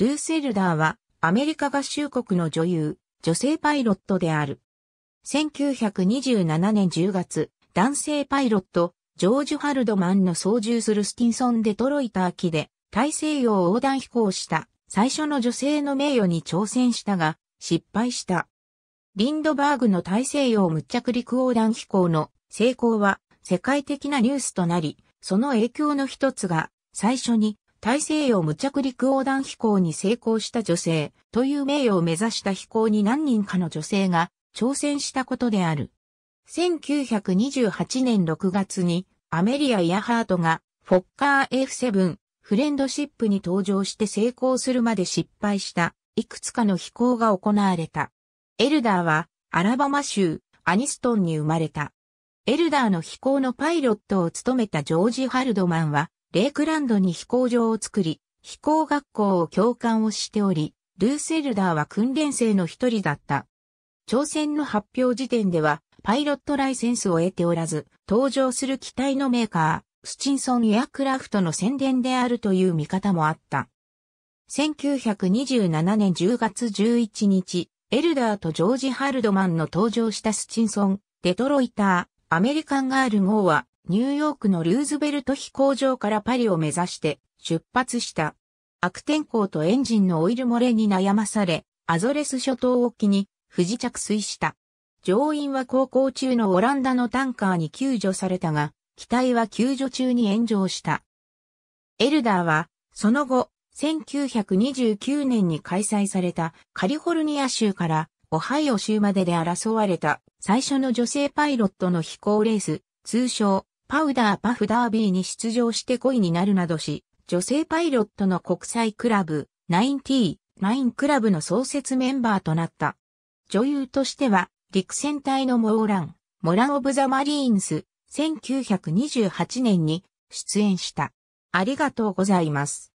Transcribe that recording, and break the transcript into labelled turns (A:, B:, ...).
A: ルース・エルダーはアメリカ合衆国の女優、女性パイロットである。1927年10月、男性パイロット、ジョージ・ハルドマンの操縦するスティンソン・デトロイター機で大西洋横断飛行した最初の女性の名誉に挑戦したが失敗した。リンドバーグの大西洋無着陸横断飛行の成功は世界的なニュースとなり、その影響の一つが最初に大西洋無着陸横断飛行に成功した女性という名誉を目指した飛行に何人かの女性が挑戦したことである。1928年6月にアメリア・イヤハートがフォッカー F7 フレンドシップに登場して成功するまで失敗したいくつかの飛行が行われた。エルダーはアラバマ州アニストンに生まれた。エルダーの飛行のパイロットを務めたジョージ・ハルドマンはレイクランドに飛行場を作り、飛行学校を教官をしており、ルーセルダーは訓練生の一人だった。挑戦の発表時点では、パイロットライセンスを得ておらず、登場する機体のメーカー、スチンソンエアクラフトの宣伝であるという見方もあった。1927年10月11日、エルダーとジョージ・ハルドマンの登場したスチンソン、デトロイター、アメリカンガール号は、ニューヨークのルーズベルト飛行場からパリを目指して出発した。悪天候とエンジンのオイル漏れに悩まされ、アゾレス諸島沖に不時着水した。乗員は航行中のオランダのタンカーに救助されたが、機体は救助中に炎上した。エルダーは、その後、1929年に開催されたカリフォルニア州からオハイオ州までで争われた最初の女性パイロットの飛行レース、通称パウダーパフダービーに出場して5位になるなどし、女性パイロットの国際クラブ、9T、9クラブの創設メンバーとなった。女優としては、陸戦隊のモーラン、モラン・オブ・ザ・マリーンズ、1928年に出演した。ありがとうございます。